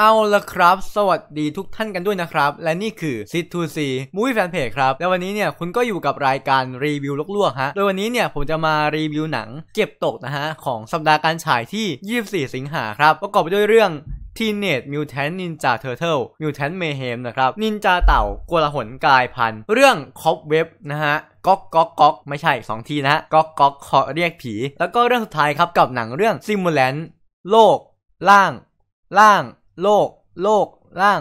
เอาละครับ สวัสดีทุกท่านกันด้วยนะครับ และนี่คือ s i t to ีมูวี่แฟนเพจครับ และวันนี้เนี่ยคุณก็อยู่กับรายการรีวิวลวกๆฮะโดยวันนี้เนี่ยผมจะมารีวิวหนังเก็บตกนะฮะของสัปดาห์การฉายที่ 24 สิงหาครับประกอบไปด้วยเรื่อง Teenage Mutant Ninja Turtle Mutant Mayhem นะครับนินจาเต่ากลหนกายพัน เรื่อง Cop Web นะฮะก๊อกก๊อกก๊อกไม่ใช่2ทีนะฮะก๊อกก๊อกขอเรียกผีแล้วก็เรื่องสุดท้ายครับกับหนังเรื่อง Simulant โลก ล่างล่างโลก โลกล่าง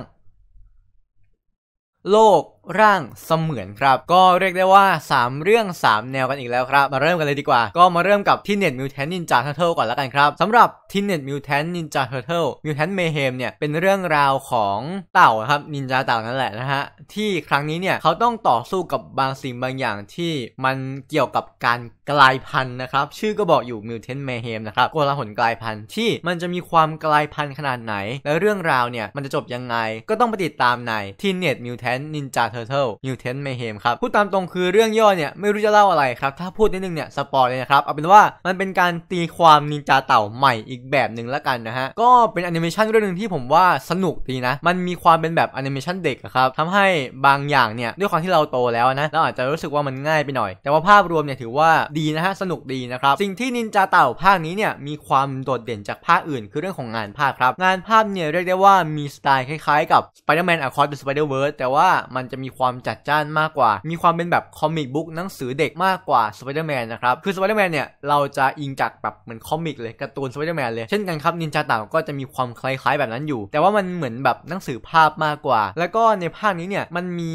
โลกร่างเสมือนครับก็เรียกได้ว่า 3 เรื่อง 3 แนวกันอีกแล้วครับ มาเริ่มกันเลยดีกว่าก็มาเริ่มกับทินเน็ตมิวแทนนินจาเทอร์เทิลก่อนละกันครับสำหรับทินเน็ตมิวแทนนินจาเทอร์เทิลมิวแทนเมเฮมเนี่ยเป็นเรื่องราวของเต่าครับนินจาเต่านั่นแหละนะฮะที่ครั้งนี้เนี่ยเขาต้องต่อสู้กับบางสิ่งบางอย่างที่มันเกี่ยวกับการกลายพันธุ์นะครับชื่อก็บอกอยู่มิวเทนเมเฮมนะครับกลาหนกลายพันธุ์ที่มันจะมีความกลายพันธุ์ขนาดไหน และเรื่องราวเนี่ยมันจะจบยังไงก็ต้องไปติดตามในทินเน็ตมิวแทนนินจาเท Turtle Mutant Mayhem ครับพูดตามตรงคือเรื่องย่อเนี่ยไม่รู้จะเล่าอะไรครับถ้าพูดนิดนึงเนี่ยสปอร์เลยนะครับเอาเป็นว่ามันเป็นการตีความนินจาเต่าใหม่อีกแบบหนึ่งละกันนะฮะก็เป็นแอนิเมชันเรื่องนึงที่ผมว่าสนุกดีนะมันมีความเป็นแบบแอนิเมชันเด็กครับทำให้บางอย่างเนี่ย ด้วยความที่เราโตแล้วนะเราอาจจะรู้สึกว่ามันง่ายไปหน่อย แต่ว่าภาพรวมเนี่ย ถือว่าดีนะฮะ สนุกดีนะครับ สิ่งที่นินจาเต่าภาคนี้เนี่ย มีความโดดเด่นจากภาคอื่นคือเรื่องของงานภาพครับ งานภาพเนี่ย เรียกได้ว่ามีสไตล์คล้ายๆ กับ Spider-Man Across the Spider-Verse แต่ว่ามันจะมีมีความจัดจ้านมากกว่า มีความเป็นแบบคอมิกบุ๊กหนังสือเด็กมากกว่าสไปเดอร์แมนนะครับ คือสไปเดอร์แมนเนี่ย เราจะอิงจากแบบเหมือนคอมิกเลย การ์ตูนสไปเดอร์แมนเลย เช่นกันครับ นินจาต่าก็จะมีความคล้าย ๆ แบบนั้นอยู่ แต่ว่ามันเหมือนแบบหนังสือภาพมากกว่า แล้วก็ในภาคนี้เนี่ยมันมี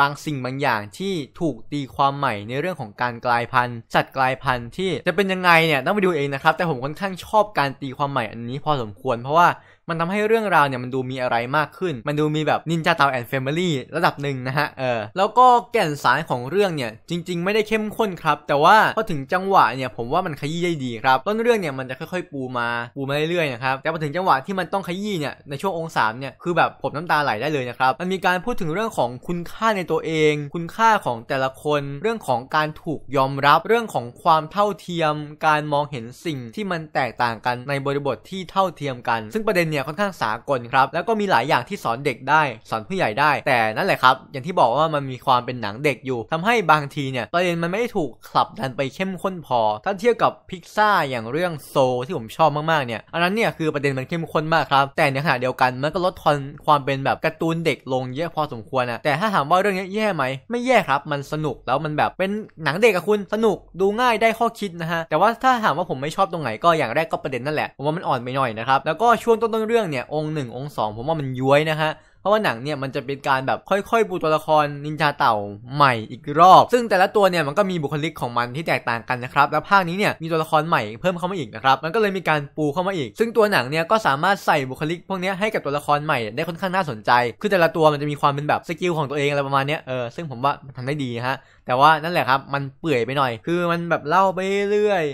บางสิ่งบางอย่างที่ถูกตีความใหม่ในเรื่องของการกลายพันธุ์สัตว์กลายพันธุ์ที่จะเป็นยังไงเนี่ยต้องไปดูเองนะครับ แต่ผมค่อนข้างชอบการตีความใหม่อันนี้พอสมควรเพราะว่ามันทำให้เรื่องราวเนี่ยมันดูมีอะไรมากขึ้น มันดูมีแบบนินจาตาวแอนด์แฟมิลี่ระดับหนึ่งนะฮะ เออ แล้วก็แก่นสารของเรื่องเนี่ยจริงๆ ไม่ได้เข้มข้นครับ แต่ว่าพอถึงจังหวะเนี่ยผมว่ามันขยี้ได้ดีครับ ต้นเรื่องเนี่ยมันจะค่อยๆปูมา ปูมาเรื่อยๆนะครับแต่พอถึงจังหวะที่มันต้องขยี้เนี่ยในช่วงองศาเนี่ยคือแบบผมน้ำตาไหลได้เลยนะครับ มันมีการพูดถึงเรื่องของคุณค่าในตัวเอง คุณค่าของแต่ละคน เรื่องของการถูกยอมรับ เรื่องของความเท่าเทียม การมองเห็นสิ่งที่มันแตกต่างกันในบริบทที่เท่าเทียมกัน ซึ่งประเด็นเนี่ยี่ยค่อนข้างสากลครับแล้วก็มีหลายอย่างที่สอนเด็กได้ สอนผู้ใหญ่ได้แต่นั่นแหละครับ อย่างที่บอกว่ามันมีความเป็นหนังเด็กอยู่ ทำให้บางทีเนี่ยประเด็นมันไม่ได้ถูกขับดันไปเข้มข้นพอ ถ้าเทียบกับพิกซ่าอย่างเรื่องโซที่ผมชอบมากๆเนี่ยอันนั้นเนี่ยคือประเด็นมันเข้มข้นมากครับ แต่ในขณะเดียวกันมันก็ลดทอนความเป็นแบบการ์ตูนเด็กลงเยอะพอสมควรนะแต่ถ้าถามว่าเรื่องนี้แย่ไหมไม่แย่ครับมันสนุกแล้วมันแบบเป็นหนังเด็กอะคุณสนุกดูง่ายได้ข้อคิดนะฮะแต่ว่าถ้าถามว่าผมไม่ชอบตรงไหนก็อย่างแรกก็ประเด็นนั่นแหละผมว่ามันอ่อนไปหน่อยนะครับแล้วก็ช่วงต้นๆเรื่องเนี่ยองค์หนึ่งองค์สองผมว่ามันย้วยนะฮะเพราะว่าหนังเนี่ยมันจะเป็นการแบบค่อยๆ ปูตัวละครนินจาเต่าใหม่อีกรอบ ซึ่งแต่ละตัวเนี่ยมันก็มีบุคลิกของมันที่แตกต่างกันนะครับ แล้วภาคนี้เนี่ยมีตัวละครใหม่เพิ่มเข้ามาอีกนะครับ มันก็เลยมีการปูเข้ามาอีก ซึ่งตัวหนังเนี่ยก็สามารถใส่บุคลิกพวกนี้ให้กับตัวละครใหม่ได้ค่อนข้างน่าสนใจคือแต่ละตัวมันจะมีความเป็นแบบสกิลของตัวเองอะไรประมาณนี้เออซึ่งผมว่าทำทำได้ดีฮะแต่ว่านั่นแหละครับมันเปื่อยไปหน่อยคือมันแบบเล่าไปเรื่อย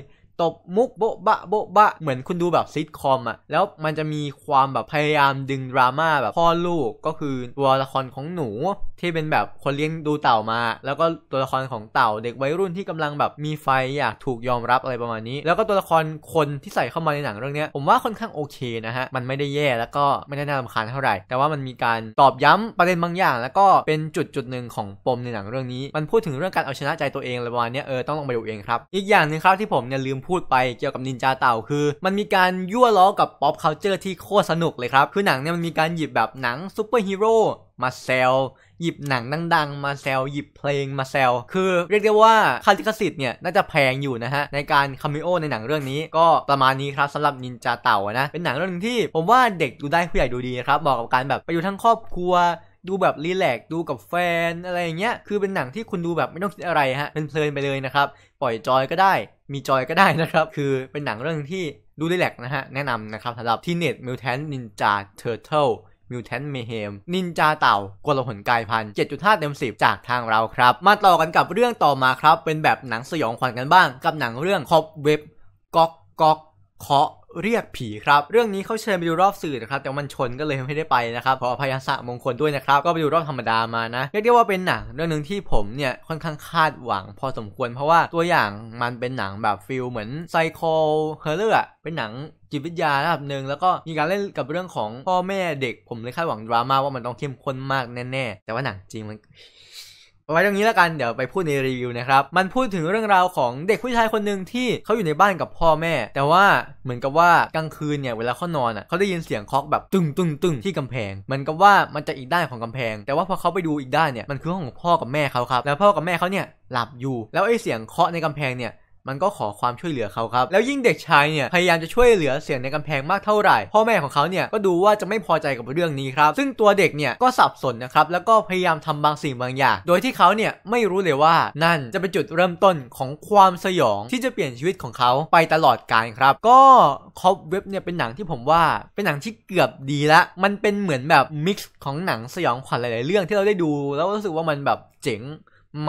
ตบมุกโบ๊ะบะโบ๊ะบะเหมือนคุณดูแบบซิทคอมอะแล้วมันจะมีความแบบพยายามดึงดราม่าแบบพ่อลูกก็คือตัวละครของหนูที่เป็นแบบคนเลี้ยงดูเต่ามา แล้วก็ตัวละครของเต่าเด็กวัยรุ่นที่กำลังแบบมีไฟอยากถูกยอมรับอะไรประมาณนี้ แล้วก็ตัวละครคนที่ใส่เข้ามาในหนังเรื่องนี้ผมว่าค่อนข้างโอเคนะฮะมันไม่ได้แย่แล้วก็ไม่ได้น่ารำคาญเท่าไหร่ แต่ว่ามันมีการตอบย้ำประเด็นบางอย่าง แล้วก็เป็นจุดจุดหนึ่งของปมในหนังเรื่องนี้ มันพูดถึงเรื่องการเอาชนะใจตัวเองอะไรประมาณนี้เออต้องลองไปดูเองครับอีกอย่างหนึงครับที่ผมเนี่ยลืมพูดไปเกี่ยวกับนินจาเต่าคือมันมีการยั่วล้อกับป๊อปเคานเจอร์ที่โคตรสนุกเลยครับ คือหนังเนี่ยมันมีการหยิบแบบหนังซูเปอร์ฮีโร่มาแซลหยิบหนังดัง ๆ มาแซลหยิบเพลงมาแซล คือเรียกได้ว่าคาลิคสิทธิ์เนี่ย น่าจะแพงอยู่นะฮะ ในการคาเมโอในหนังเรื่องนี้ก็ประมาณนี้ครับสำหรับนินจาเต่านะเป็นหนังเรื่องนึงที่ผมว่าเด็กดูได้ผู้ใหญ่ดูดีครับเหมาะกับการแบบไปดูทั้งครอบครัวดูแบบรีแลก ดูกับแฟนอะไรเงี้ยคือเป็นหนังที่คุณดูแบบไม่ต้องคิดอะไรฮะเป็นเพลินไปเลยนะครับ ปล่อยจอยก็ได้มีจอยก็ได้นะครับ คือเป็นหนังเรื่องที่ดูรีแลกนะฮะแนะนำนะครับสำหรับทีเน็ตมิวแทนนินจาเทอร์เทลมิวแทนเมเฮมนินจาเต่ากลหนกายพัน7.5เต็ม10จากทางเราครับมาต่อกันกับเรื่องต่อมาครับเป็นแบบหนังสยองขวัญกันบ้าง กับหนังเรื่องคอบเว็บก๊อกก๊อกเคาะเรียกผีครับ เรื่องนี้เขาเชิญไปดูรอบสื่อนะครับแต่มันชนก็เลยไม่ได้ไปนะครับขออภัยสะมงคลด้วยนะครับก็ไปดูรอบธรรมดามานะ เรียกได้ว่าเป็นหนังเรื่องหนึ่งที่ผมเนี่ยค่อนข้างคาดหวัง พอสมควรเพราะว่าตัวอย่างมันเป็นหนังแบบฟิลเหมือนไซโคเฮอร์เรอร์เป็นหนังจิตวิทยาระดับหนึ่งแล้วก็มีการเล่นกับเรื่องของพ่อแม่เด็กผมเลยคาดหวังดราม่าว่ามันต้องเข้มข้นมากแน่ๆแต่ว่าหนังจริงมันไว้ตรงนี้แล้วกันเดี๋ยวไปพูดในรีวิวนะครับ มันพูดถึงเรื่องราวของเด็กผู้ชายคนหนึ่งที่เขาอยู่ในบ้านกับพ่อแม่ แต่ว่าเหมือนกับว่ากลางคืนเนี่ยเวลาเขานอนอ่ะเขาได้ยินเสียงเคาะแบบตึงตึงตึงที่กำแพงเหมือนกับว่ามันจะอีกด้านของกำแพง แต่ว่าพอเขาไปดูอีกด้านเนี่ยมันคือห้องของพ่อกับแม่เขาครับ แล้วพ่อกับแม่เขาเนี่ยหลับอยู่แล้วไอ้เสียงเคาะในกำแพงเนี่ยมันก็ขอความช่วยเหลือเขาครับ แล้วยิ่งเด็กชายเนี่ยพยายามจะช่วยเหลือเสียงในกำแพงมากเท่าไหร่พ่อแม่ของเขาเนี่ยก็ดูว่าจะไม่พอใจกับเรื่องนี้ครับซึ่งตัวเด็กเนี่ยก็สับสนนะครับแล้วก็พยายามทำบางสิ่งบางอย่างโดยที่เขาเนี่ยไม่รู้เลยว่านั่นจะเป็นจุดเริ่มต้นของความสยองที่จะเปลี่ยนชีวิตของเขาไปตลอดกาลครับ ก็คอบเว็บเนี่ยเป็นหนังที่ผมว่า เป็นหนังที่เกือบดีละมันเป็นเหมือนแบบมิกซ์ของหนังสยองขวัญหลายๆ เรื่อง ที่เราได้ดู แล้วรู้สึกว่ามันแบบเจ๋ง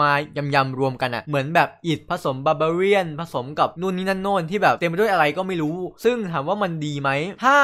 มายำๆรวมกันอะเหมือนแบบอิดผสมบาบาเรียน ผสมกับนู่นนี่นั่นโน่นที่แบบเต็มไปด้วยอะไรก็ไม่รู้ ซึ่งถามว่ามันดีไหมถ้า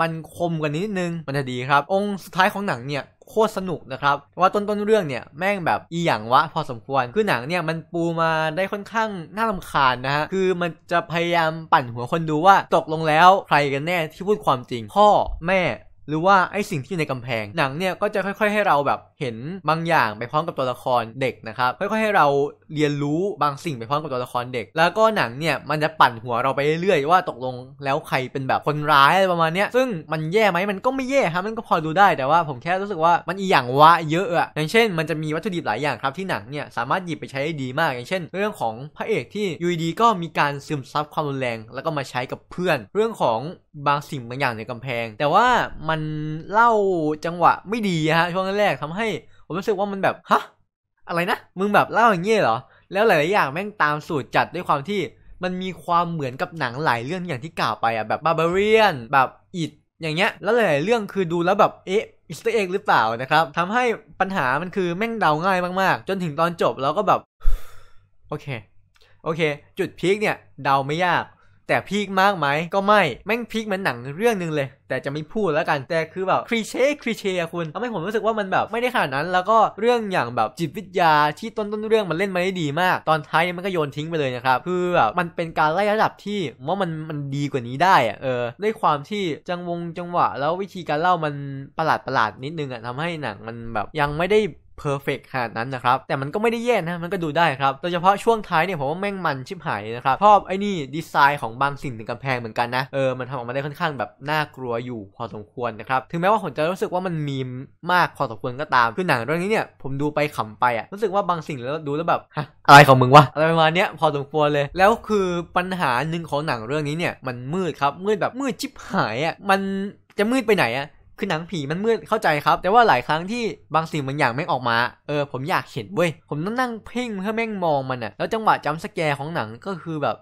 มันคมกันนิดนึงมันจะดีครับ องค์สุดท้ายของหนังเนี่ยโคตรสนุกนะครับว่าต้นต้นเรื่องเนี่ยแม่งแบบอีหยังวะพอสมควรคือหนังเนี่ยมันปูมาได้ค่อนข้างน่าลำคาญนะฮะคือมันจะพยายามปั่นหัวคนดูว่า ตกลงแล้วใครกันแน่ที่พูดความจริงพ่อแม่หรือว่าไอสิ่งที่อยู่ในกำแพงหนังเนี่ยก็จะค่อยๆให้เราแบบเห็นบางอย่างไปพร้อมกับตัวละครเด็กนะครับ ค่อยๆให้เราเรียนรู้บางสิ่งไปพร้อมกับตัวละครเด็กแล้วก็หนังเนี่ยมันจะปั่นหัวเราไปเรื่อยๆ ว่าตกลงแล้วใครเป็นแบบคนร้ายอะไรประมาณเนี้ยซึ่งมันแย่ไหมมันก็ไม่แย่ครับมันก็พอดูได้แต่ว่าผมแค่รู้สึกว่ามันอีอย่างวะเยอะอะอย่างเช่นมันจะมีวัตถุดิบหลายอย่างครับที่หนังเนี่ยสามารถหยิบไปใช้ได้ดีมากอย่างเช่น เรื่องของพระเอกที่ยูดี ก็มีการซึมซับความรุนแรงแล้วก็มาใช้กับเพื่อน เรื่องของบางสิ่งบางอย่างในกำแพง แต่ว่ามันเล่าจังหวะไม่ดีฮะช่วงแรกทำให้ ผมรู้สึกว่ามันแบบฮะอะไรนะมึงแบบเล่าอย่างเงี้ยเหรอ แล้วหลายๆอย่างแม่งตามสูตรจัดด้วยความที่ มันมีความเหมือนกับหนังหลายเรื่องอย่างที่กล่าวไปอะแบบบาบาเบเรียนแบบอิดอย่างเงี้ย แล้วหลายๆเรื่องคือดูแล้วแบบเอ๊ะอิสต์เอกหรือเปล่านะครับทำให้ปัญหามันคือแม่งเดาง่ายมาก ๆ จนถึงตอนจบเราก็แบบโอเคโอเค จุดพีคเนี่ย เดาไม่ยากแต่พีคมากไหมก็ไม่ แม่งพีคเหมือนหนังเรื่องนึงเลย แต่จะไม่พูดแล้วกันแต่คือแบบคลีเช่คลีเช่คุณทำให้ผมรู้สึกว่ามันแบบไม่ได้ขนาดนั้น แล้วก็เรื่องอย่างแบบจิตวิทยาที่ต้นต้นเรื่องมันเล่นมาได้ดีมาก ตอนท้ายมันก็โยนทิ้งไปเลยนะครับคือแบบมันเป็นการไล่ระดับที่ว่ามันมันดีกว่านี้ได้อะเออด้วยความที่จังวงจังหวะ แล้ววิธีการเล่ามันประหลาดประหลาดนิดนึงอะทำให้หนังมันแบบยังไม่ได้เพอร์เฟกขนาดนั้นนะครับ แต่มันก็ไม่ได้แย่นะมันก็ดูได้ครับโดยเฉพาะช่วงท้ายเนี่ย ผมว่าแม่งมันชิบหายนะครับชอบไอ้นี่ ดีไซน์ของบางสิ่งในกำแพงเหมือนกันนะ เออ มันทำออกมาได้ค่อนข้างแบบ น่ากลัวอยู่พอสมควรนะครับ ถึงแม้ว่าผมจะรู้สึกว่ามันมีมาก พอสมควรก็ตาม คือหนังเรื่องนี้เนี่ย ผมดูไปขำไปอะรู้สึกว่าบางสิ่งแล้วดูแล้วแบบอะไรของมึงวะอะไรประมาณเนี้ยพอสมควรเลยแล้วคือปัญหาหนึ่งของหนังเรื่องนี้เนี่ยมันมืดครับมืดแบบมืดชิบหายอะมันจะมืดไปไหนอะคือหนังผีมันมืดเข้าใจครับแต่ว่าหลายครั้งที่บางสิ่งบางอย่างไม่ออกมาเออ ผมอยากเห็นเว้ยผมต้องนั่งเพ่งเพื่อแม่งมองมันอะแล้วจังหวะจำสแกร์ของหนังก็คือแบบ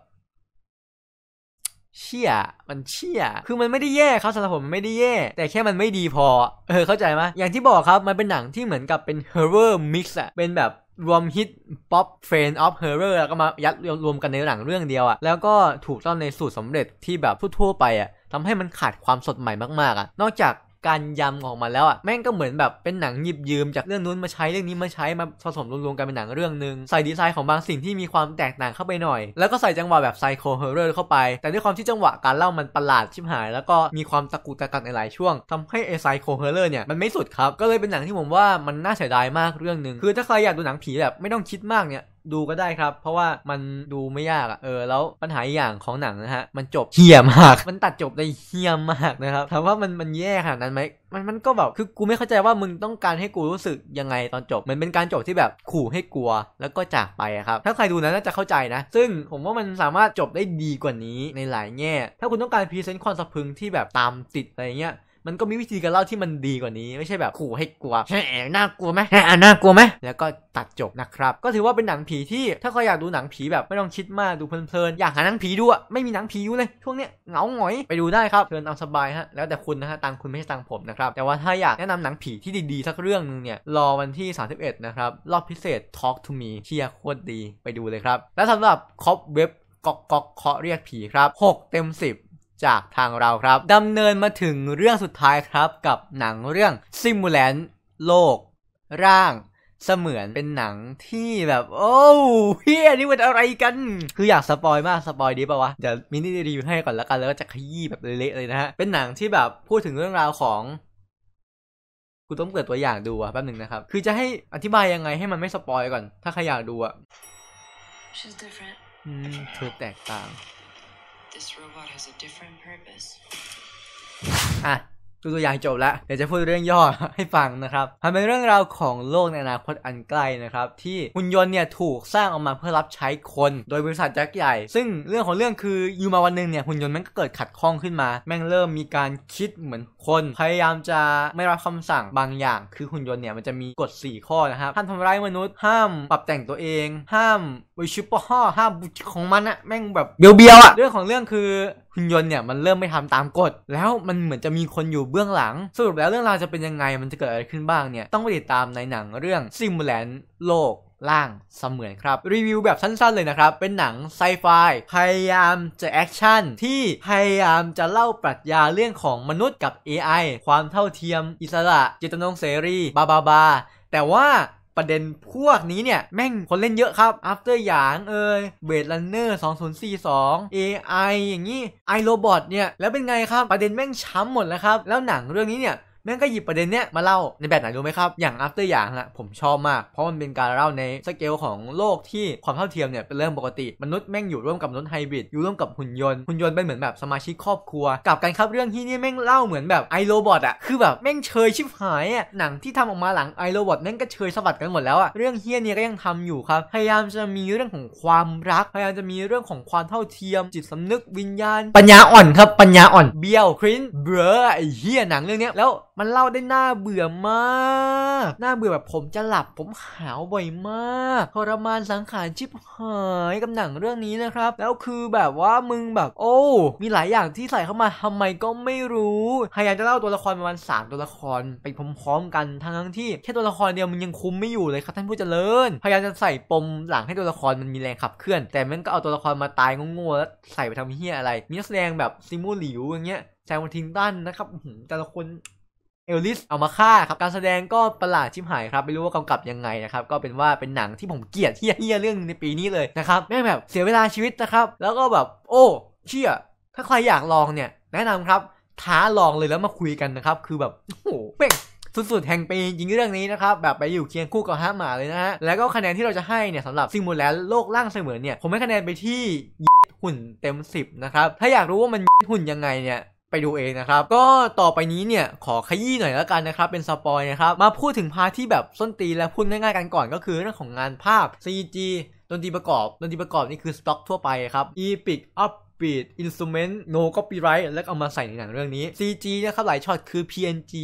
เชี่ยมันเชี่ยคือมันไม่ได้แย่เขาสำหรับผมมันไม่ได้แย่ แต่แค่มันไม่ดีพอ เออเข้าใจไหมอย่างที่บอกครับ มันเป็นหนังที่เหมือนกับเป็น horror mix อะเป็นแบบรวมฮิตป๊อปเฟรนด์ออฟเฮอร์เรอร์แล้วก็มายัดรวมกันในหนังเรื่องเดียวอะ่ะแล้วก็ถูกต้อนในสูตรสำเร็จที่แบบทั่วๆไปอะ่ะทำให้มันขาดความสดใหม่มากๆอะ่ะ นอกจากการยำออกมาแล้วอ่ะแม่งก็เหมือนแบบเป็นหนังหยิบยืมจากเรื่องนู้นมาใช้เรื่องนี้มาใช้มาผสมรวมๆกันเป็นหนังเรื่องหนึ่งใส่ดีไซน์ของบางสิ่งที่มีความแตกต่างเข้าไปหน่อยแล้วก็ใส่จังหวะแบบไซโคเฮอร์เรอร์เข้าไป แต่ด้วยความที่จังหวะการเล่ามันประหลาดชิบหาย แล้วก็มีความตะกุตะกักในหลายช่วงทำให้ไอไซโคเฮอร์เรอร์เนี่ยมันไม่สุดครับก็เลยเป็นหนังที่ผมว่ามันน่าเสียดายมากเรื่องหนึ่งคือถ้าใครอยากดูหนังผีแบบไม่ต้องคิดมากเนี่ยดูก็ได้ครับ เพราะว่ามันดูไม่ยากอะเออ แล้วปัญหาอย่างของหนังนะฮะ มันจบเฮี้ยมาก มันตัดจบได้เฮี้ยมากนะครับถามว่ามันมันแย่ขนาดนั้นไหมมันมันก็แบบคือกูไม่เข้าใจว่ามึงต้องการให้กูรู้สึกยังไงตอนจบมันเป็นการจบที่แบบขู่ให้กลัวแล้วก็จากไปครับ ถ้าใครดูนะน่าจะเข้าใจนะ ซึ่งผมว่ามันสามารถจบได้ดีกว่านี้ในหลายแง่ ถ้าคุณต้องการพรีเซนต์ความสะพึงที่แบบตามติดอะไรเงี้ยมันก็มีวิธีการเล่าที่มันดีกว่านี้ ไม่ใช่แบบขู่ให้กลัวแหมน่ากลัวไหมแหมน่ากลัวไหมแล้วก็ตัดจบนะครับ ก็ถือว่าเป็นหนังผีที่ถ้าใครอยากดูหนังผีแบบไม่ต้องคิดมากดูเพลินๆอยากหาหนังผีดูอะไม่มีหนังผีอยู่เลย ช่วงเนี้ยเหงาหงอยไปดูได้ครับเพลินเอาสบายฮะแล้วแต่คุณนะฮะตังคุณไม่ใช่ตังผมนะครับแต่ว่าถ้าอยากแนะนำหนังผีที่ดีๆสักเรื่องนึงเนี่ยรอวันที่31นะครับรอบพิเศษ Talk to me เชียร์โคตรดีไปดูเลยครับและสำหรับคอปเว็บกอกกอกเคาะเรียกผีครับ6เต็ม10จากทางเราครับ ดำเนินมาถึงเรื่องสุดท้ายครับกับหนังเรื่องซิมูแลนโลก ร่าง เสมือน เป็นหนังที่แบบ โอ้เฮียนี่มันอะไรกัน คืออยากสปอยมากสปอยดีป่าวะ เดี๋ยวมินิรีวิวให้ก่อนแล้วกันแล้วก็จะขยี้แบบเละเลยนะฮะ เป็นหนังที่แบบพูดถึงเรื่องราวของ กูต้องเปิดตัวอย่างดูอะแป๊บหนึ่งนะครับ คือจะให้อธิบายยังไงให้มันไม่สปอยก่อน ถ้าใครอยากดูอะเธอแตกต่าง This robot has a different purpose. Ah. ดูตัวอย่างจบแล้วเดี๋ยวจะพูดเรื่องย่อให้ฟังนะครับมันเป็นเรื่องราวของโลกในอนาคตอันใกล้นะครับที่หุ่นยนต์เนี่ยถูกสร้างออกมาเพื่อรับใช้คนโดยบริษัทยักษ์ใหญ่ ซึ่งเรื่องของเรื่องคืออยู่มาวันหนึ่งเนี่ยหุ่นยนต์มันก็เกิดขัดข้องขึ้นมา แม่งเริ่มมีการคิดเหมือนคน พยายามจะไม่รับคำสั่งบางอย่าง คือหุ่นยนต์เนี่ยมันจะมีกฎ4ข้อนะครับห้ามทำร้ายมนุษย์ ห้ามปรับแต่งตัวเอง ห้ามวิชุปห้อห้ามบุของมันอะแม่งแบบเบียวๆอะเรื่องของเรื่องคือหุ่นยนต์เนี่ย มันเริ่มไม่ทำตามกฎ แล้วมันเหมือนจะมีคนอยู่เบื้องหลังสรุปแล้วเรื่องราวจะเป็นยังไง มันจะเกิดอะไรขึ้นบ้างเนี่ย ต้องไปติดตามในหนังเรื่องซิมูแลนโลก ล่างเสมือนครับ รีวิวแบบสั้นๆเลยนะครับ เป็นหนังไซไฟพยายามจะแอคชั่นที่พยายามจะเล่าปรัชญาเรื่องของมนุษย์กับ AI ความเท่าเทียม อิสระเจตนงเสรีบาบาบาแต่ว่าประเด็นพวกนี้เนี่ย แม่งคนเล่นเยอะครับ After อย่างเอ่ยเบดลันเนอร์2042 AI อย่างนี้ iRobot เนี่ย แล้วเป็นไงครับ ประเด็นแม่งช้ำหมดแล้วครับ แล้วหนังเรื่องนี้เนี่ยแม่งก็หยิบประเด็นเนี้ยมาเล่าในแบบไหนรู้ไหมครับ อย่าง after อย่างฮะผมชอบมาก เพราะมันเป็นการเล่าในสเกลของโลกที่ความเท่าเทียมเนี่ย เป็นเรื่องปกติมนุษย์แม่งอยู่ร่วมกับมนุษย์ไฮบริดอยู่ร่วมกับหุ่นยนต์หุ่นยนต์เป็นเหมือนแบบสมาชิกครอบครัว กับการครับเรื่องที่นี่แม่งเล่าเหมือนแบบไอโรบอทอะคือแบบแม่งเชยชิบหายอะหนังที่ทำออกมาหลังไอโรบอทแม่งก็เชยสวััดกันหมดแล้วอะเรื่องเฮี้ยนี่ก็ยังทำอยู่ครับ พยายามจะมีเรื่องของความรัก พยายามจะมีเรื่องของความเท่าเทียมจิตสำนึกวิญญาณปัญญาอ่อนครับปัญญาอ่อนเบี้ยวครินเบ้อไอเฮี้ยหนังเรื่องนี้แล้วมันเล่าได้น่าเบื่อมากน่าเบื่อแบบผมจะหลับผมหาวบ่อยมากทรมานสังขารชิบหายกับหนังเรื่องนี้นะครับ แล้วคือแบบว่ามึงแบบ โอ้ มีหลายอย่างที่ใส่เข้ามาทำไมก็ไม่รู้ พยายามจะเล่าตัวละครประมาณสามตัวละคร ไปพร้อมๆกัน ทั้งที่แค่ตัวละครเดียวมันยังคุ้มไม่อยู่เลยครับท่านผู้เจริญ พยายามจะใส่ปมหลังให้ตัวละครมันมีแรงขับเคลื่อน แต่มันก็เอาตัวละครมาตายงงๆแล้วใส่ไปทำเฮี้ยอะไร มีนักแสดงแบบซิมูหลิวอย่างเงี้ยแซมทิงตันนะครับแต่ละคนเอลลิสเอามาฆ่าครับการแสดงก็ประหลาดชิมหายครับไม่รู้ว่ากำกับยังไงนะครับก็เป็นว่าเป็นหนังที่ผมเกลียดเฮี้ยเรื่องในปีนี้เลยนะครับแม่แบบเสียเวลาชีวิตนะครับแล้วก็แบบโอ้เชี่ยถ้าใครอยากลองเนี่ยแนะนำครับท้าลองเลยแล้วมาคุยกันนะครับคือแบบโอ้โหเป่งสุดๆแห่งปียิงเรื่องนี้นะครับ แบบไปอยู่เคียงคู่กับฮะหมาเลยนะฮะแล้วก็คะแนนที่เราจะให้เนี่ยสำหรับซิมูแลนโลกล่างเสมือนเนี่ยผมให้คะแนนไปที่หุ่นเต็ม 10นะครับถ้าอยากรู้ว่ามันหุ่นยังไงเนี่ยไปดูเองนะครับ ก็ต่อไปนี้เนี่ยขอขยี้หน่อยแล้วกันนะครับเป็นสปอยนะครับมาพูดถึงพาที่แบบส้นตีและพูดง่ายๆกันก่อนก็คือเรื่องของงานภาพ CG ดนตรีประกอบ ดนตรีประกอบนี่คือสต็อกทั่วไปครับ Epic Up Beat Instrument No Copyright แล้วเอามาใส่ในหนังเรื่องนี้ CG นะครับหลายช็อตคือ PNG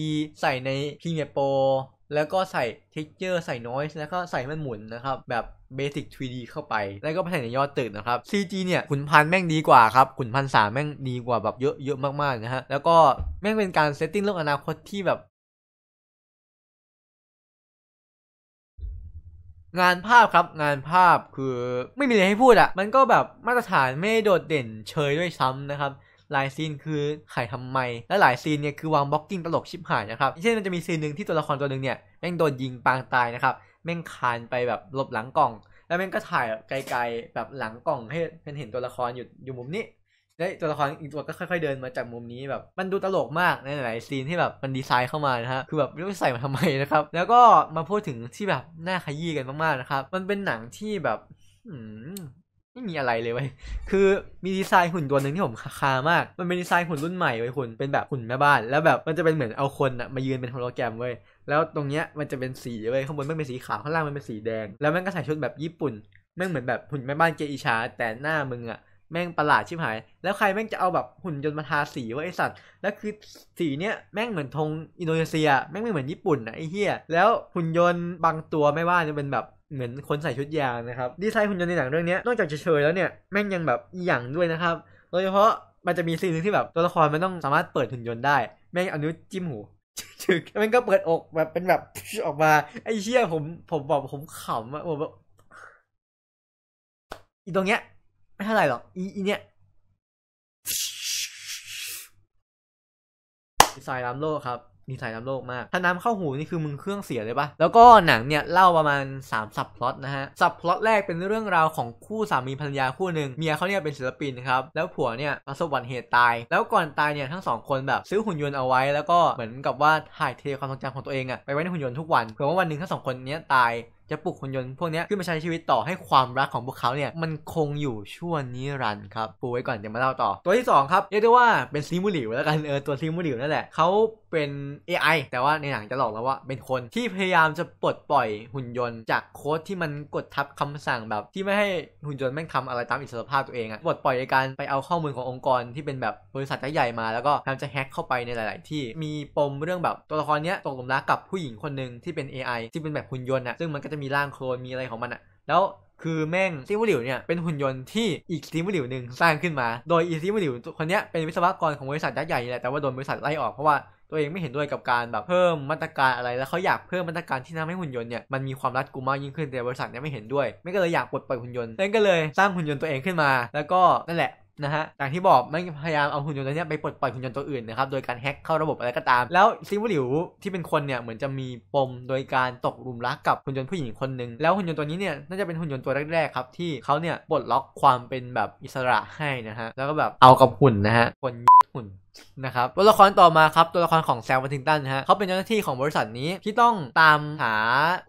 ใส่ใน Premiere Pro แล้วก็ใส่ texture ใส่ noise แล้วก็ใส่มันหมุนนะครับ แบบเบสิก 3D เข้าไป แล้วก็ไปใส่ในยอดตึกนะครับ CG เนี่ยขุนพันแม่งดีกว่าครับขุนพันสามแม่งดีกว่าแบบเยอะเยอะมาก ๆ นะฮะ แล้วก็แม่งเป็นการเซตติ้งเรื่องอนาคตที่แบบ งานภาพครับงานภาพคือไม่มีอะไรให้พูดอะมันก็แบบมาตรฐานไม่โดดเด่นเชยด้วยซ้ำนะครับหลายซีนคือไข่ทำไม และหลายซีนเนี่ยคือวางบล็อกกิ้งตลกชิบหายนะครับเช่นมันจะมีซีนหนึ่งที่ตัวละครตัวหนึ่งเนี่ยแม่งโดนยิงปางตายนะครับแม่งคานไปแบบหลบหลังกล่อง แล้วแม่งก็ถ่ายไกลๆแบบหลังกล่องให้เพื่อนเห็นตัวละครอยู่อยู่มุมนี้ได้ตัวละครอีกตัวก็ค่อยๆเดินมาจากมุมนี้แบบ มันดูตลกมากในหลายซีนที่แบบมันดีไซน์เข้ามานะฮะคือแบบไม่รู้ใส่มาทำไมนะครับ แล้วก็มาพูดถึงที่แบบน่าขยี้กันมากๆนะครับ มันเป็นหนังที่แบบไม่มีอะไรเลยเว้ย คือมีดีไซน์หุ่นตัวหนึ่งที่ผมคามาก มันเป็นดีไซน์หุ่นรุ่นใหม่เว้ยคุณเป็นแบบหุ่นแม่บ้าน แล้วแบบมันจะเป็นเหมือนเอาคนอะมายืนเป็นโฮโลแกรมเว้ย แล้วตรงเนี้ยมันจะเป็นสีเว้ยข้างบนมันเป็นสีขาวข้างล่างมันเป็นสีแดง แล้วแม่งก็ใส่ชุดแบบญี่ปุ่นแม่งเหมือนแบบหุ่นแม่บ้านเกอิชา แต่หน้ามึงอะแม่งประหลาดชิบหาย แล้วใครแม่งจะเอาแบบหุ่นยนต์มาทาสีวะไอสัตว์ แล้วคือสีเนี้ยแม่งเหมือนธงอินโดนีเซีย แม่งไม่เหมือนญี่ปุ่นนะไอเหียแล้วหุ่นยนต์บางตัวไม่ว่าจะเป็นแบบเหมือนคนใส่ชุดยางนะครับ ดีไซน์หุ่นยนต์ในหนังเรื่องนี้นอกจากเฉยๆแล้วเนี่ย แม่งยังแบบอีหยังด้วยนะครับ โดยเฉพาะมันจะมีซีนนึงที่แบบตัวละครมันต้องสามารถเปิดหุ่นยนต์ได้ แม่งอนุจิ้มหูชึกมันก็เปิดอกแบบเป็นแบบ ออกมา ไอ้เชี่ยผม ผมบอกผมขำอะผมอีตรงเนี้ยไม่เท่าไหร่หรอก อีอีเนี้ยดีไซน์ล้ำโลกครับมีสายน้ำโลกมาก ถ้าน้ำเข้าหูนี่คือมึงเครื่องเสียเลยปะแล้วก็หนังเนี่ยเล่าประมาณ3สับพลอตนะฮะสับพลอตแรกเป็นเรื่องราวของคู่สามีภรรยาคู่หนึ่ง เมียเขาเนี่ยเป็นศิลปินครับ แล้วผัวเนี่ยประสบอุบัติเหตุตาย แล้วก่อนตายเนี่ยทั้งสองคนแบบซื้อหุ่นยนต์เอาไว้ แล้วก็เหมือนกับว่าถ่ายเทความทรงจำของตัวเองอะไปไว้ในหุ่นยนต์ทุกวัน เผื่อว่าวันหนึ่งทั้งสองคนเนี้ยตายจะปลุกหุ่นยนต์พวกนี้ขึ้นมาใช้ชีวิตต่อให้ความรักของพวกเขาเนี่ย มันคงอยู่ชั่วนิรันดร์ครับปูไว้ก่อนเดี๋ยวมาเล่าต่อ ตัวที่2ครับ เรียกได้ว่าเป็นซีมูหลิวแล้วกันเออตัวซีมูหลิวนั่นแหละเขาเป็น AI แต่ว่าในหนังจะหลอกแล้วว่าเป็นคนที่พยายามจะปลดปล่อยหุ่นยนต์จากโค้ดที่มันกดทับคำสั่งแบบที่ไม่ให้หุ่นยนต์แม่งทาอะไรตามอิสรภาพตัวเองอะปลดปล่อยในการไปเอาข้อมูลขององค์กรที่เป็นแบบบริษัทใหญ่มาแล้วก็พยายามจะแฮ็กเข้าไปในหลาย ๆ ที่มีปมเรื่องแบบตัวละครเนี้ยตกหลุมรักกับผู้หญิงคนหนึ่งที่เป็น AI ที่เป็นแบบหุ่นยนต์อะซึ่งมันก็จะะมีร่างโคลนมีอะไรของมันอะแล้วคือแม่งซิวูลิวเนี่ยเป็นหุ่นยนต์ที่อีกซิวูลิวหนึ่งสร้างขึ้นมา โดยอีซิวูลิวคนนี้เป็นวิศวกรของบริษัทยักษ์ใหญ่แหละแต่ว่าโดนบริษัทไล่ออกเพราะว่าตัวเองไม่เห็นด้วยกับการแบบเพิ่มมาตรการอะไรแล้วเขาอยากเพิ่มมาตรการที่ทำให้หุ่นยนต์เนี่ยมันมีความรัดกุมมากยิ่งขึ้น แต่บริษัทเนี่ยไม่เห็นด้วยไม่ก็เลยอยากปลดปล่อยหุ่นยนต์นั่นก็เลยสร้างหุ่นยนต์ตัวเองขึ้นมา แล้วก็นั่นแหละนะฮะ อย่างที่บอกไม่พยายามเอาหุ่นยนต์ตัวนี้ไปปลดปล่อยหุ่นยนต์ตัวอื่นนะครับ โดยการแฮ็กเข้าระบบอะไรก็ตาม แล้วซิมวหลิวที่เป็นคนเนี่ย เหมือนจะมีปมโดยการตกหลุมรักกับหุ่นยนต์ผู้หญิงคนหนึ่ง แล้วหุ่นยนต์ตัวนี้เนี่ยน่าจะเป็นหุ่นยนต์ตัวแรกๆครับที่เขาเนี่ยปลดล็อกความเป็นแบบอิสระให้นะฮะ แล้วก็แบบเอากับหุ่นนะฮะ คนหุ่นนะครับตัวละครต่อมาครับตัวละครของแซมวัติงตันฮะเขาเป็นเจ้าหน้าที่ของบริษัทนี้ที่ต้องตามหา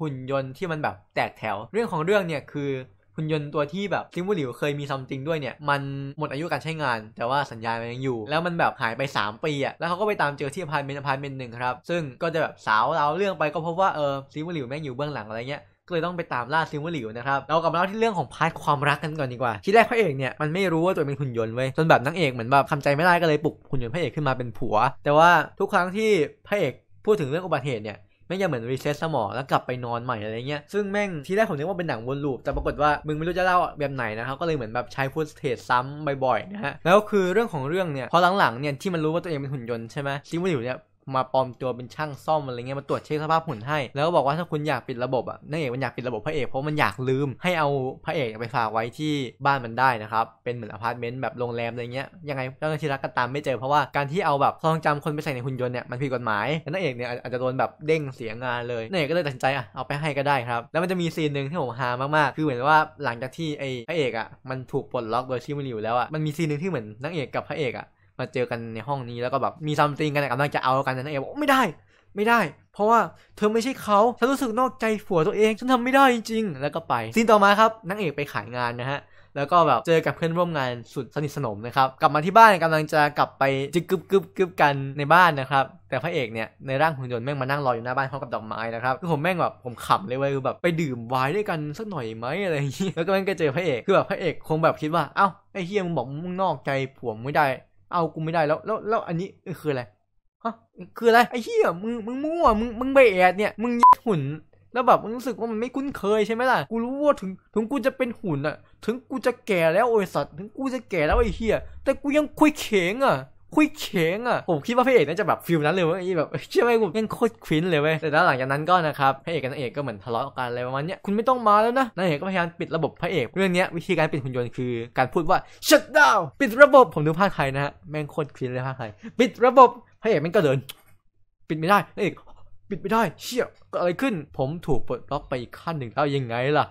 หุ่นยนต์ที่มันแบบแตกแถว เรื่องของเรื่องเนี่ยคือุ่นยนต์ตัวที่แบบซิมบูลิวเคยมีซัมติงด้วยเนี่ย มันหมดอายุการใช้งานแต่ว่าสัญญาณมันยังอยู่ แล้วมันแบบหายไป 3 ปีอะแล้วเขาก็ไปตามเจอที่อพาร์ตเมนต์อพาร์ตเมนต์หนึ่งครับซึ่งก็จะแบบสาวเราเรื่องไปก็พบว่าเออซิมบูลิวแม่งอยู่เบื้องหลังอะไรเงี้ยก็เลยต้องไปตามล่าซิมบูรหลิวนะครับเรากลับมาเล่าที่เรื่องของพาร์ทความรักกันก่อนดีกว่า ที่แรกพระเอกเนี่ยมันไม่รู้ว่าตัวเป็นหุ่นยนต์เว้ยจนแบบนางเอกเหมือนแบบทำใจไม่ได้ก็เลยปลุกหุ่นยนต์พระเอกขึ้นมาเป็นผัว แต่ว่าทุกครั้งที่พระเอกพูดถึงเรื่องอุบัติเหตุเนี่ยม่งังเหมือนรีเซ็ตสมองแล้วกลับไปนอนใหม่อะไรเงี้ย ซึ่งแม่งทีแรกผมนึกว่าเป็นหนังวนลูป แต่ปรากฏว่า มึงไม่รู้จะเล่าแบบไหนนะครับ ก็เลยเหมือนแบบใช้ฟุตเทจซ้ำบ่อยๆนะฮะ แล้วคือเรื่องของเรื่องเนี่ย พอหลังๆเนี่ยที่มันรู้ว่าตัวเองเป็นหุ่นยนต์ใช่ไหมซิมูลิวเนี่ยมาปลอมตัวเป็นช่างซ่อมอะไรเงี้ยมาตรวจเช็คสภาพหุ่นให้ แล้วก็บอกว่าถ้าคุณอยากปิดระบบอ่ะนางเอกมันอยากปิดระบบพระเอกเพราะมันอยากลืมให้เอาพระเอกไปฝากไว้ที่บ้านมันได้นะครับ เป็นเหมือนอพาร์ตเมนต์แบบโรงแรมอะไรเงี้ย ยังไงเจ้าหน้าที่รักก็ตามไม่เจอเพราะว่าการที่เอาแบบซองจำคนไปใส่ในหุ่นยนต์เนี่ยมันผิดกฎหมายนางเอกเนี่ยอาจจะโดนแบบเด้งเสียงานเลยนางเอกก็เลยตัดสินใจอ่ะเอาไปให้ก็ได้ครับ แล้วมันจะมีซีนหนึ่งที่ผมฮามากๆ คือเหมือนว่าหลังจากที่ไอ้พระเอกอ่ะมันถูกปลดล็อกโดยชิ่มิลอยู่แล้วอ่ะมันมีซีนหนึ่งที่เหมือนนางเอกกับพระเอกอ่ะมาเจอกันในห้องนี้แล้วก็แบบมีซัมติงกันกำลังจะเอากันนะเอบอกไม่ได้ ไม่ได้ เพราะว่าเธอไม่ใช่เขาฉันรู้สึกนอกใจผัวตัวเองฉันทำไม่ได้จริงๆแล้วก็ไปซีนต่อมาครับนางเอกไปขายงานนะฮะ แล้วก็แบบเจอกับเพื่อนร่วมงานสุดสนิทสนมนะครับกลับมาที่บ้านกำลังจะกลับไปจิกกึบกึบกึบกันในบ้านนะครับแต่พระเอกเนี่ยในร่างหุ่นยนต์แม่งมานั่งรออยู่หน้าบ้านพร้อมกับดอกไม้นะครับคือผมแม่งแบบผมขำเลยเว้ยคือแบบไปดื่มไวน์ด้วยกันสักหน่อยไหมอะไรอย่างนี้แล้วก็แม่งก็เจอพระเอกคือแบบพระเอกคงแบบคิดว่าเอ้าไอ้เฮียมึงบอกมึงนอกใจผัวไม่ได้เอากูไม่ได้แล้วแล้วแล้วอันนี้คืออะไร ฮะ คืออะไรไอ้เหี้ยมึงมึงมั่วมึงมึงเบดเนี่ย มึงหุ่นแล้วแบบมึงรู้สึกว่ามันไม่คุ้นเคยใช่ไหมล่ะ กูรู้ว่าถึงถึงกูจะเป็นหุ่นอะถึงกูจะแก่แล้วโอ้ยสัตว์ถึงกูจะแก่แล้วไอ้เหี้ยแต่กูยังคุยเข่งอะคุยเข้งอ่ะผมคิดว่าพระเอกน่าจะแบบฟิลนั้นเลยเว้แบบเชื่อไหมกูยังโคตรควินเลยเว้ยแต่แล้วหลังจากนั้นก็นะครับพระเอกกับนางเอกก็เหมือนทะเลาะกันอะไรประมาณเนี้ยคุณไม่ต้องมาแล้วนะนางเอกก็พยายามปิดระบบพระเอก เรื่องนี้วิธีการปิดหุ่นยนต์คือการพูดว่า shut down ปิดระบบผมดูภาคไทยนะฮะแม่งโคตรควินเลยภาคไทยปิดระบบพระเอกมันก็เดิน ปิดไม่ได้นางเอกปิดไม่ได้เชี่ยก็อะไรขึ้น ผมถูกปลดล็อกไปอีกขั้นหนึ่งแล้ว ยังไงล่ะ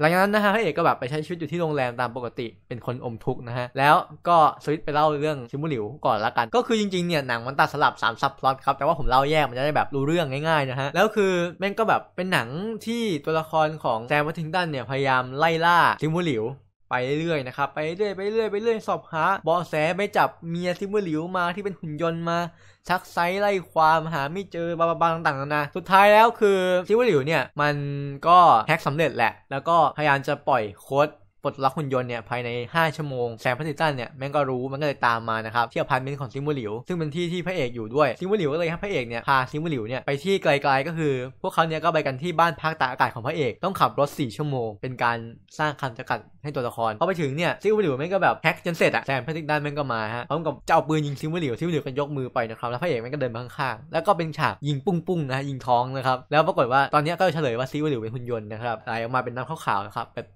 หลังจากนั้นนะฮะพระเอกก็แบบไปใช้ชีวิตอยู่ที่โรงแรมตามปกติเป็นคนอมทุกนะฮะ แล้วก็สวิตไปเล่าเรื่องชิมุหลิวก่อนละกัน ก็คือจริงๆ เนี่ยหนังมันตัดสลับ3ามซับพล็อตครับ แต่ว่าผมเล่าแยกมันจะได้แบบรู้เรื่องง่ายๆนะฮะ แล้วคือแม่งก็แบบเป็นหนังที่ตัวละครของแซมวัติงตันเนี่ยพยายามไล่ล่าชิมุหลิวไปเรื่อยๆนะครับ ไปเรื่อยไปเรื่อยไปเรื่อยสอบหาเบาะแสไปจับ เมียซิมเบอร์หลิวมาที่เป็นหุ่นยนต์มา ชักไซไล่ ความหา ไม่เจอบาบาต่าง ๆนะสุดท้าย แล้ว คือซิมเบอร์หลิวเนี่ย มันก็แฮ็กสำเร็จ แหละ แล้วก็พยายาม จะปล่อยโค้ดปลดล็อกหุ่นยนต์เนี่ยภายใน 5 ชั่วโมงแซมพัติตัน เนี่ยแม่งก็รู้มันก็เลยตามมานะครับที่อพาร์ตเมนต์ของซิมูหลิวซึ่งเป็นที่ที่พระเอกอยู่ด้วยซิมูหลิวก็เลยให้พระเอกเนี่ยพาซิมูหลิวเนี่ยไปที่ไกลๆก็คือ พวกเขาเนี่ยก็ไปกันที่บ้านพักตากอากาศของพระเอกต้องขับรถ4ชั่วโมง เป็นการสร้างคนจกัดให้ตัวละครพอไปถึงเนี่ยซิวิลิวแม่งก็แบบแฮกจนเสร็จอะแซมแพทริกดันแม่งก็มาฮะพร้อมกับจะเอาปืนยิงซิวิลิวซิวิลิวก็ยกมือไปนะครับแล้วพระเอกแม่งก็เดินมาข้างๆแล้วก็เป็นฉากยิงปุ้งๆนะยิงท้องนะครับแล้วปรากฏว่าตอนนี้ก็เฉลยว่าซิวิลิวเป็นหุ่นยนต์นะครับไหลออกมาเป็นน้ำขาวๆครับแบบ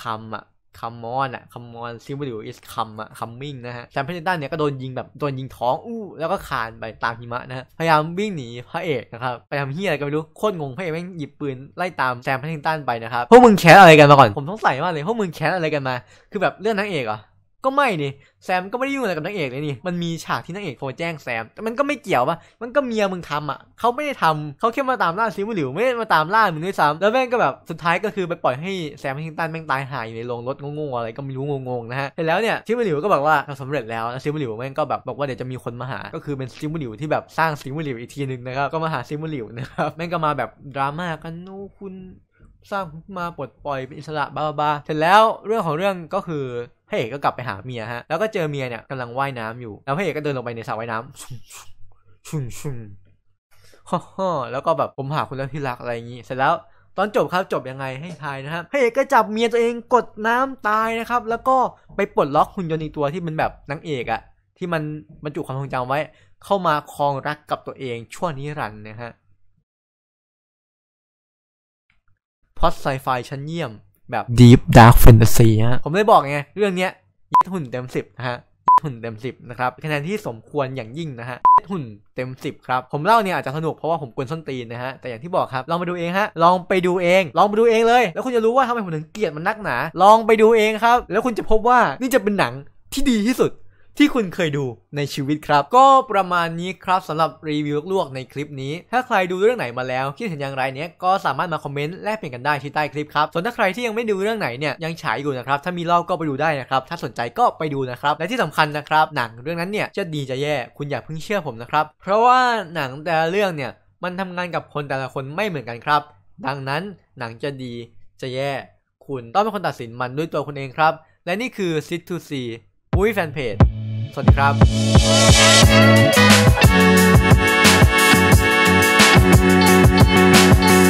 คำอะคัมมอนอะคัมมอนซิมบวอิวอิสคัมอะคัมมิ่งนะฮะ แซมเพนตันเนี่ยก็โดนยิงแบบ โดนยิงท้อง อู้ แล้วก็คานไปตามหิมะนะฮะพยายามวิ่งหนีพระเอกนะครับ ไปทำเฮียอะไรก็ไม่รู้ โคตรงงพระเอกแม่งหยิบปืนไล่ตามแซมเพนตันไปนะครับ พวกมึงแคสอะไรกันมาก่อน ผมสงสัยมากเลย พวกมึงแคสอะไรกันมา คือแบบเรื่องนางเอกอะก็ไม่นี่แซมก็ไม่ได้ยุ่งอะไรกับนางเอกเลยนี่มันมีฉากที่นางเอกโทรแจ้งแซมแต่มันก็ไม่เกี่ยวปะมันก็เมียมึงทำอ่ะเขาไม่ได้ทำเขาแค่มาตามล่าซิมูหลิวไม่ได้มาตามล่ามึงด้วยซ้ำแล้วแม่งก็แบบสุดท้ายก็คือไปปล่อยให้แซมฮิงตันแม่งตายหายอยู่ในโรงรถงงๆอะไร ก็ไม่รู้งงๆนะฮะเสร็จแล้วเนี่ยซิมูหลิวก็บอกว่าเราสำเร็จแล้วซิมูหลิวแม่งก็แบบบอกว่าเดี๋ยวจะมีคนมาหาก็คือเป็นซิมูหลิว ที่แบบสร้างซิมูหลิวอีกทีหนึ่งนะครับก็มาหาซิมูหลิวนะครับ แม่งก็มาแบบดราม่ากันโอ้คุณสร้างมาปลดปล่อยเป็นอิสระบาบาเสร็จแล้วเรื่องของเรื่องก็คือพระเอกก็กลับไปหาเมียฮะ แล้วก็เจอเมียเนี่ยกำลังว่ายน้ำอยู่แล้วพระเอกก็เดินลงไปในสระว่ายน้ำชุ่มชุ่มฮ่าฮ่าแล้วก็แบบผมหาคุณแล้วที่รักอะไรอย่างนี้เสร็จแล้วตอนจบครับจบยังไงให้ทายนะครับพระเอกก็จับเมียตัวเองกดน้ำตายนะครับ แล้วก็ไปปลดล็อกหุ่นยนต์อีกตัวที่มันแบบนางเอกอะที่มันบรรจุความทรงจำไว้ เข้ามาคลองรักกับตัวเองชั่วนิรันดร์นะฮะพอะไซไฟชั้นเยี่ยม แบบ Deep Dark Fantasy ฮะผมได้บอกไงเรื่องเนี้ยหุ่นเต็มสิบนะฮะหุ่นเต็มสิบนะครับคะแนนที่สมควรอย่างยิ่งนะฮะหุ่นเต็มสิบครับ ผมเล่าเนี่ยอาจจะสนุกเพราะว่าผมกวนส้นตีนนะฮะ แต่อย่างที่บอกครับ ลองไปดูเองฮะ ลองไปดูเอง ลองไปดูเองเลย แล้วคุณจะรู้ว่าทำไมผมถึงเกลียดมันนักหนา ลองไปดูเองครับแล้วคุณจะพบว่านี่จะเป็นหนังที่ดีที่สุดที่คุณเคยดูในชีวิตครับ ก็ประมาณนี้ครับสำหรับรีวิวลวกในคลิปนี้ ถ้าใครดูเรื่องไหนมาแล้วคิดเห็นอย่างไรเนี้ยก็สามารถมาคอมเมนต์แลกเปลี่ยนกันได้ที่ใต้คลิปครับส่วนถ้าใครที่ยังไม่ดูเรื่องไหนเนี่ยยังฉายอยู่นะครับถ้ามีรอบก็ไปดูได้นะครับถ้าสนใจก็ไปดูนะครับและที่สำคัญนะครับ หนังเรื่องนั้นเนี่ยจะดีจะแย่คุณอย่าเพิ่งเชื่อผมนะครับเพราะว่าหนังแต่ละเรื่องเนี่ยมันทำงานกับคนแต่ละคนไม่เหมือนกันครับ ดังนั้นหนังจะดีจะแย่คุณต้องเป็นคนตัดสินมันด้วยตัวคุณเองครับ และนี่คือ Sit to See ปุ้ยแฟนเพจสวัสดีครับ